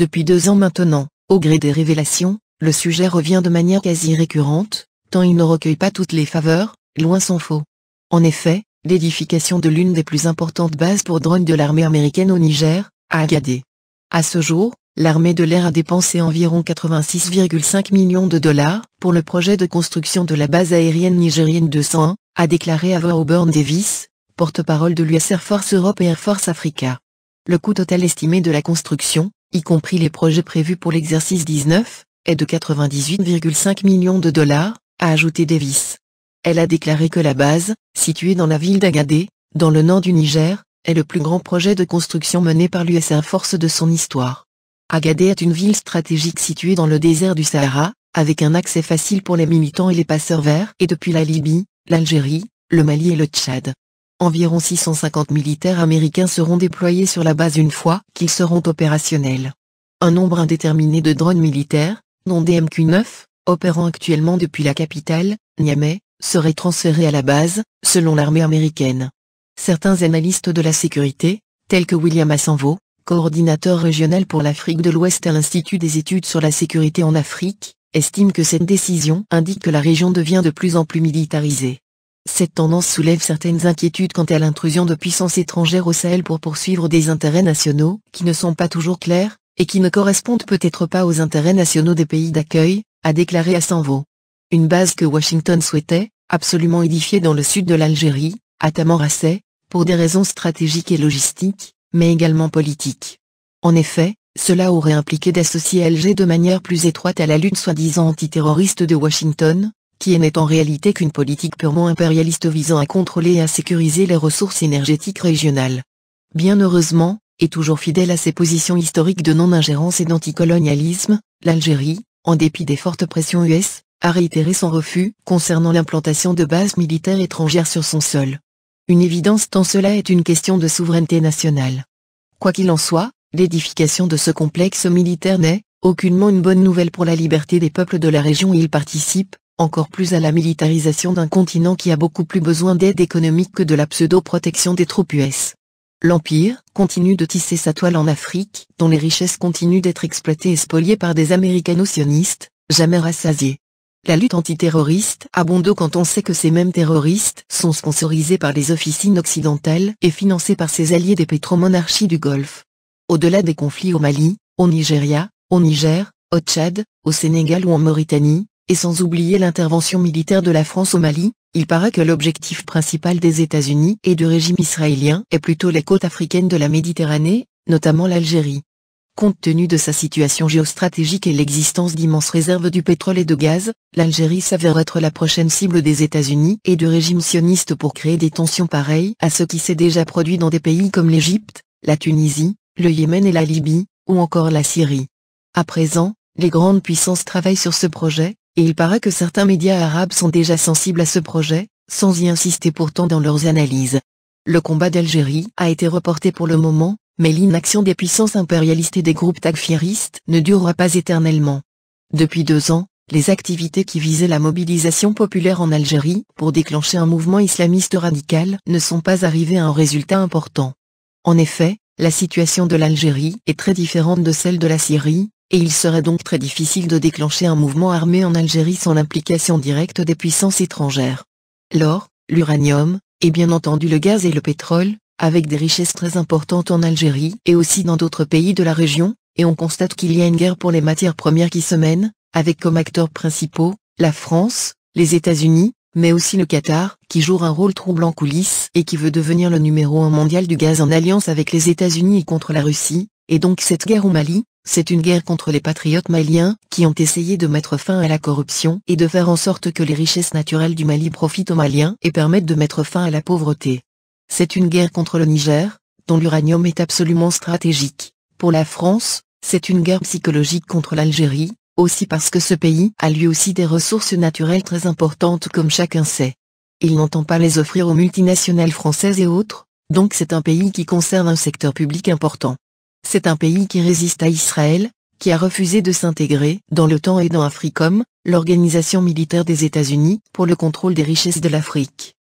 Depuis deux ans maintenant, au gré des révélations, le sujet revient de manière quasi récurrente, tant il ne recueille pas toutes les faveurs, loin s'en faux. En effet, l'édification de l'une des plus importantes bases pour drones de l'armée américaine au Niger, a Agadé. À ce jour, l'armée de l'air a dépensé environ 86,5 millions de dollars pour le projet de construction de la base aérienne nigérienne 201, a déclaré Ava Auburn Davis, porte-parole de l'US Air Force Europe et Air Force Africa. Le coût total estimé de la construction, y compris les projets prévus pour l'exercice 19, est de 98,5 millions de dollars, a ajouté Davis. Elle a déclaré que la base, située dans la ville d'Agadé, dans le nord du Niger, est le plus grand projet de construction mené par l'US Force de son histoire. Agadé est une ville stratégique située dans le désert du Sahara, avec un accès facile pour les militants et les passeurs verts et depuis la Libye, l'Algérie, le Mali et le Tchad environ 650 militaires américains seront déployés sur la base une fois qu'ils seront opérationnels. Un nombre indéterminé de drones militaires, non mq 9 opérant actuellement depuis la capitale, Niamey, seraient transférés à la base, selon l'armée américaine. Certains analystes de la sécurité, tels que William Assanvo, coordinateur régional pour l'Afrique de l'Ouest à l'Institut des études sur la sécurité en Afrique, estiment que cette décision indique que la région devient de plus en plus militarisée. Cette tendance soulève certaines inquiétudes quant à l'intrusion de puissances étrangères au Sahel pour poursuivre des intérêts nationaux qui ne sont pas toujours clairs, et qui ne correspondent peut-être pas aux intérêts nationaux des pays d'accueil, a déclaré Assanvo. Une base que Washington souhaitait, absolument édifiée dans le sud de l'Algérie, à Tamanrasset, pour des raisons stratégiques et logistiques, mais également politiques. En effet, cela aurait impliqué d'associer Alger de manière plus étroite à la lutte soi-disant antiterroriste de Washington, qui n'est en réalité qu'une politique purement impérialiste visant à contrôler et à sécuriser les ressources énergétiques régionales. Bien heureusement, et toujours fidèle à ses positions historiques de non-ingérence et d'anticolonialisme, l'Algérie, en dépit des fortes pressions US, a réitéré son refus concernant l'implantation de bases militaires étrangères sur son sol. Une évidence tant cela est une question de souveraineté nationale. Quoi qu'il en soit, l'édification de ce complexe militaire n'est, aucunement une bonne nouvelle pour la liberté des peuples de la région et il participe, encore plus à la militarisation d'un continent qui a beaucoup plus besoin d'aide économique que de la pseudo-protection des troupes US. L'Empire continue de tisser sa toile en Afrique, dont les richesses continuent d'être exploitées et spoliées par des américano-sionistes, jamais rassasiés. La lutte antiterroriste a quand on sait que ces mêmes terroristes sont sponsorisés par les officines occidentales et financés par ses alliés des pétromonarchies du Golfe. Au-delà des conflits au Mali, au Nigeria, au Niger, au Tchad, au Sénégal ou en Mauritanie, et sans oublier l'intervention militaire de la France au Mali, il paraît que l'objectif principal des États-Unis et du régime israélien est plutôt les côtes africaines de la Méditerranée, notamment l'Algérie. Compte tenu de sa situation géostratégique et l'existence d'immenses réserves du pétrole et de gaz, l'Algérie s'avère être la prochaine cible des États-Unis et du régime sioniste pour créer des tensions pareilles à ce qui s'est déjà produit dans des pays comme l'Égypte, la Tunisie, le Yémen et la Libye, ou encore la Syrie. À présent, les grandes puissances travaillent sur ce projet, et il paraît que certains médias arabes sont déjà sensibles à ce projet, sans y insister pourtant dans leurs analyses. Le combat d'Algérie a été reporté pour le moment, mais l'inaction des puissances impérialistes et des groupes tagfiristes ne durera pas éternellement. Depuis deux ans, les activités qui visaient la mobilisation populaire en Algérie pour déclencher un mouvement islamiste radical ne sont pas arrivées à un résultat important. En effet, la situation de l'Algérie est très différente de celle de la Syrie, et il serait donc très difficile de déclencher un mouvement armé en Algérie sans l'implication directe des puissances étrangères. L'or, l'uranium, et bien entendu le gaz et le pétrole, avec des richesses très importantes en Algérie et aussi dans d'autres pays de la région, et on constate qu'il y a une guerre pour les matières premières qui se mène, avec comme acteurs principaux, la France, les États-Unis, mais aussi le Qatar, qui joue un rôle troublant en coulisses et qui veut devenir le numéro un mondial du gaz en alliance avec les États-Unis et contre la Russie, et donc cette guerre au Mali, c'est une guerre contre les patriotes maliens, qui ont essayé de mettre fin à la corruption et de faire en sorte que les richesses naturelles du Mali profitent aux Maliens et permettent de mettre fin à la pauvreté. C'est une guerre contre le Niger, dont l'uranium est absolument stratégique. Pour la France, c'est une guerre psychologique contre l'Algérie, aussi parce que ce pays a lui aussi des ressources naturelles très importantes comme chacun sait. Il n'entend pas les offrir aux multinationales françaises et autres, donc c'est un pays qui conserve un secteur public important. C'est un pays qui résiste à Israël, qui a refusé de s'intégrer dans l'OTAN et dans AFRICOM, l'organisation militaire des États-Unis pour le contrôle des richesses de l'Afrique.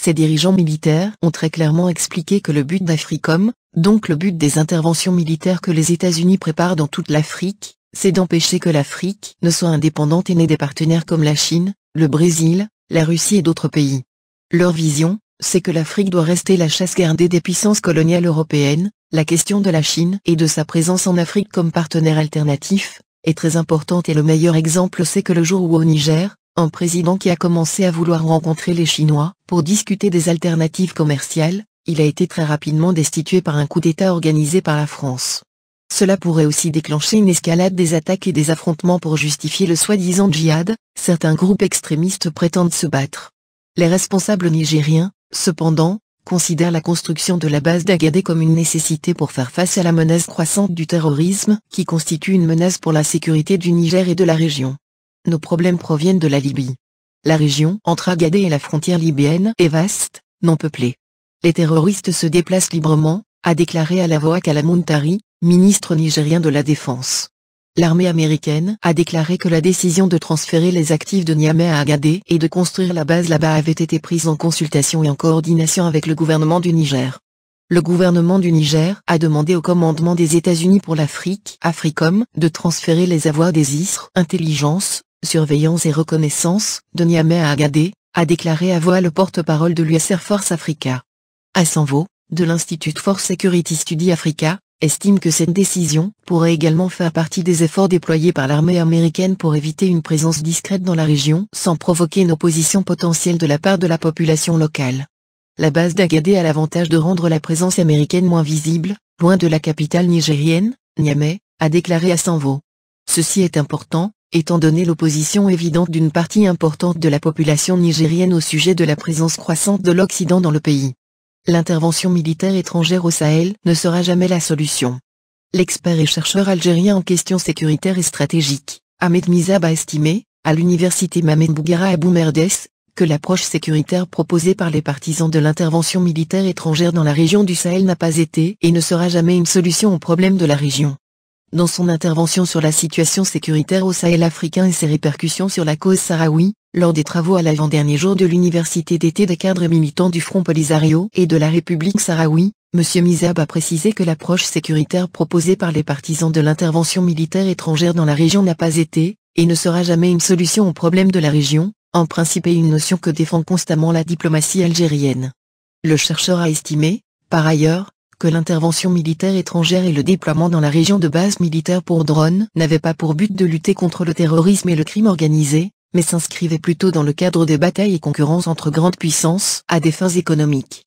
Ses dirigeants militaires ont très clairement expliqué que le but d'AFRICOM, donc le but des interventions militaires que les États-Unis préparent dans toute l'Afrique, c'est d'empêcher que l'Afrique ne soit indépendante et n'ait des partenaires comme la Chine, le Brésil, la Russie et d'autres pays. Leur vision, c'est que l'Afrique doit rester la chasse gardée des puissances coloniales européennes, la question de la Chine et de sa présence en Afrique comme partenaire alternatif est très importante et le meilleur exemple c'est que le jour où au Niger, un président qui a commencé à vouloir rencontrer les Chinois pour discuter des alternatives commerciales, il a été très rapidement destitué par un coup d'État organisé par la France. Cela pourrait aussi déclencher une escalade des attaques et des affrontements pour justifier le soi-disant djihad, certains groupes extrémistes prétendent se battre. Les responsables nigériens, cependant, considère la construction de la base d'Agadé comme une nécessité pour faire face à la menace croissante du terrorisme qui constitue une menace pour la sécurité du Niger et de la région. Nos problèmes proviennent de la Libye. La région entre Agadé et la frontière libyenne est vaste, non peuplée. Les terroristes se déplacent librement, a déclaré à voix Kalamountari, ministre nigérien de la Défense. L'armée américaine a déclaré que la décision de transférer les actifs de Niamey à Agadé et de construire la base là-bas avait été prise en consultation et en coordination avec le gouvernement du Niger. Le gouvernement du Niger a demandé au commandement des États-Unis pour l'Afrique, Africom, de transférer les avoirs des ISR, intelligence, surveillance et reconnaissance, de Niamey à Agadé, a déclaré à voix le porte-parole de l'US Air Force Africa. À Sanvo, de l'Institut Force Security Study Africa, estime que cette décision pourrait également faire partie des efforts déployés par l'armée américaine pour éviter une présence discrète dans la région sans provoquer une opposition potentielle de la part de la population locale. La base d'Agadé a l'avantage de rendre la présence américaine moins visible, loin de la capitale nigérienne, Niamey, a déclaré à Sanvo. Ceci est important, étant donné l'opposition évidente d'une partie importante de la population nigérienne au sujet de la présence croissante de l'Occident dans le pays l'intervention militaire étrangère au Sahel ne sera jamais la solution. L'expert et chercheur algérien en questions sécuritaires et stratégiques, Ahmed Mizab a estimé, à l'université Mamed Bougara à Boumerdès, que l'approche sécuritaire proposée par les partisans de l'intervention militaire étrangère dans la région du Sahel n'a pas été et ne sera jamais une solution au problème de la région. Dans son intervention sur la situation sécuritaire au Sahel africain et ses répercussions sur la cause sahraoui, lors des travaux à l'avant-dernier jour de l'université d'été des cadres militants du Front Polisario et de la République sahraoui, M. Mizab a précisé que l'approche sécuritaire proposée par les partisans de l'intervention militaire étrangère dans la région n'a pas été, et ne sera jamais une solution au problème de la région, en principe et une notion que défend constamment la diplomatie algérienne. Le chercheur a estimé, par ailleurs, que l'intervention militaire étrangère et le déploiement dans la région de bases militaires pour drones n'avaient pas pour but de lutter contre le terrorisme et le crime organisé, mais s'inscrivaient plutôt dans le cadre des batailles et concurrences entre grandes puissances à des fins économiques.